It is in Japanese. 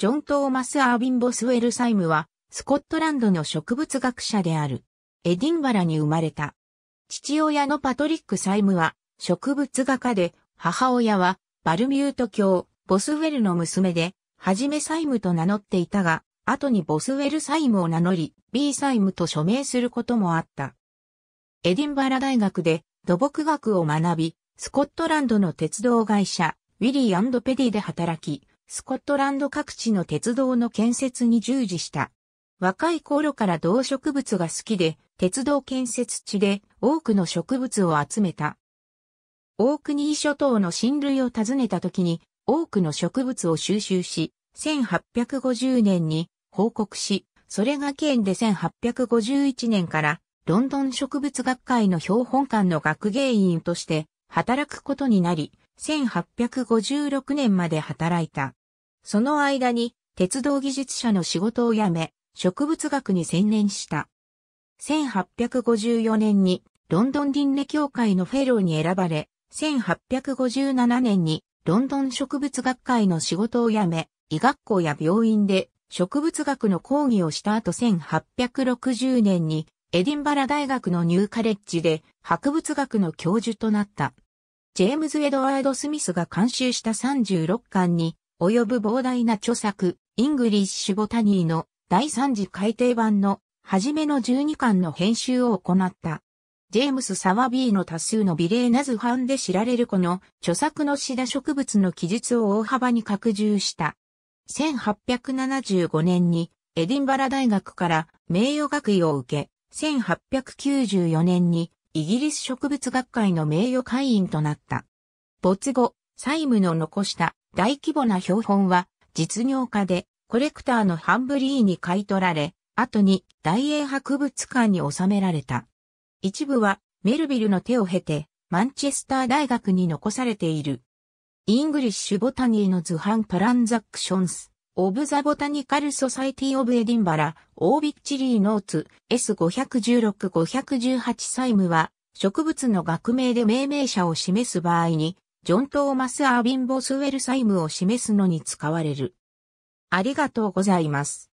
ジョン・トーマス・アービン・ボスウェル・サイムは、スコットランドの植物学者である。エディンバラに生まれた。父親のパトリック・サイムは、植物画家で、母親は、バルミュート教、ボスウェルの娘で、はじめサイムと名乗っていたが、後にボスウェル・サイムを名乗り、B サイムと署名することもあった。エディンバラ大学で土木学を学び、スコットランドの鉄道会社、ウィリーペディで働き、スコットランド各地の鉄道の建設に従事した。若い頃から動植物が好きで、鉄道建設地で多くの植物を集めた。大国諸島の親類を訪ねた時に多くの植物を収集し、1850年に報告し、それが県で1851年からロンドン植物学会の標本館の学芸員として働くことになり、1856年まで働いた。その間に鉄道技術者の仕事を辞め、植物学に専念した。1854年にロンドン輪廻協会のフェローに選ばれ、1857年にロンドン植物学会の仕事を辞め、医学校や病院で植物学の講義をした後1860年にエディンバラ大学のニューカレッジで博物学の教授となった。ジェームズ・エドワード・スミスが監修した36巻に及ぶ膨大な著作、イングリッシュボタニーの第三次改訂版の初めの12巻の編集を行った。ジェームス・サワビーの多数の美麗な図版で知られるこの著作のシダ植物の記述を大幅に拡充した。1875年にエディンバラ大学から名誉学位を受け、1894年にイギリス植物学会の名誉会員となった。没後、債務の残した大規模な標本は実業家でコレクターのハンブリーに買い取られ、後に大英博物館に収められた。一部はメルビルの手を経てマンチェスター大学に残されている。イングリッシュボタニーの図版トランザクションス、オブザボタニカルソサイティオブエディンバラ、オービッチリーノーツ、S516-518 債務は、植物の学名で命名者を示す場合に、ジョン・トーマス・アービン・ボスウェル債務を示すのに使われる。ありがとうございます。